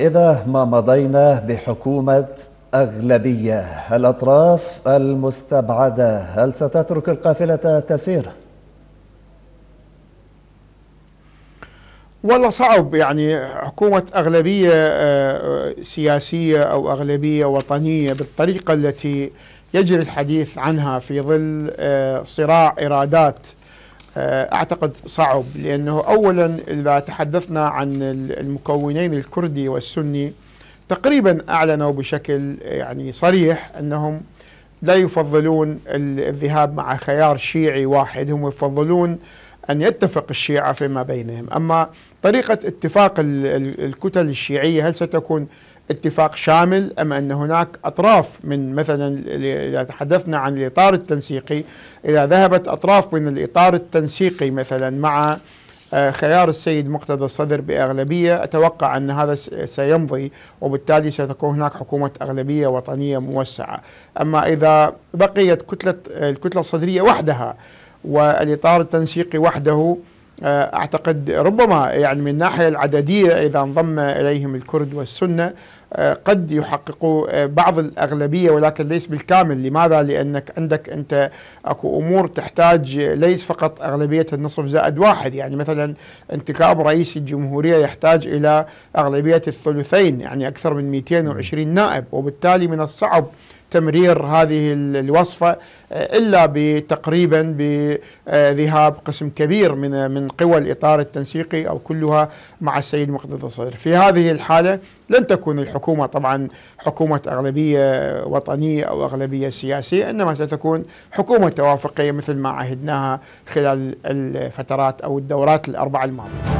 إذا ما مضينا بحكومة أغلبية الأطراف المستبعدة هل ستترك القافلة تسير؟ والله صعب يعني حكومة أغلبية آه، سياسية أو أغلبية وطنية بالطريقة التي يجري الحديث عنها في ظل آه، صراع إرادات آه، أعتقد صعب لأنه أولا إذا تحدثنا عن المكونين الكردي والسني تقريبا أعلنوا بشكل يعني صريح أنهم لا يفضلون الذهاب مع خيار شيعي واحد هم يفضلون أن يتفق الشيعة فيما بينهم أما طريقة اتفاق الكتل الشيعية هل ستكون اتفاق شامل أم أن هناك أطراف من مثلا إذا تحدثنا عن الإطار التنسيقي إذا ذهبت أطراف من الإطار التنسيقي مثلا مع آه، خيار السيد مقتدى الصدر بأغلبية أتوقع أن هذا سيمضي وبالتالي ستكون هناك حكومة أغلبية وطنية موسعة أما إذا بقيت كتلة الكتلة الصدرية وحدها والإطار التنسيقي وحده آه، أعتقد ربما يعني من الناحية العددية إذا انضم إليهم الكرد والسنة آه، قد يحققوا آه، بعض الأغلبية ولكن ليس بالكامل لماذا؟ لأنك عندك أنت أكو أمور تحتاج ليس فقط أغلبية النصف زائد واحد يعني مثلا انتخاب رئيس الجمهورية يحتاج إلى أغلبية الثلثين يعني أكثر من 220 نائب وبالتالي من الصعب تمرير هذه الوصفة آه، إلا بتقريبا بذهاب قسم كبير من من قوى الإطار التنسيقي أو كلها مع السيد مقتدى الصدر في هذه الحالة لن تكون الحكومة طبعا حكومة أغلبية وطنية أو أغلبية سياسية إنما ستكون حكومة توافقية مثل ما عهدناها خلال الفترات أو الدورات الأربعة الماضية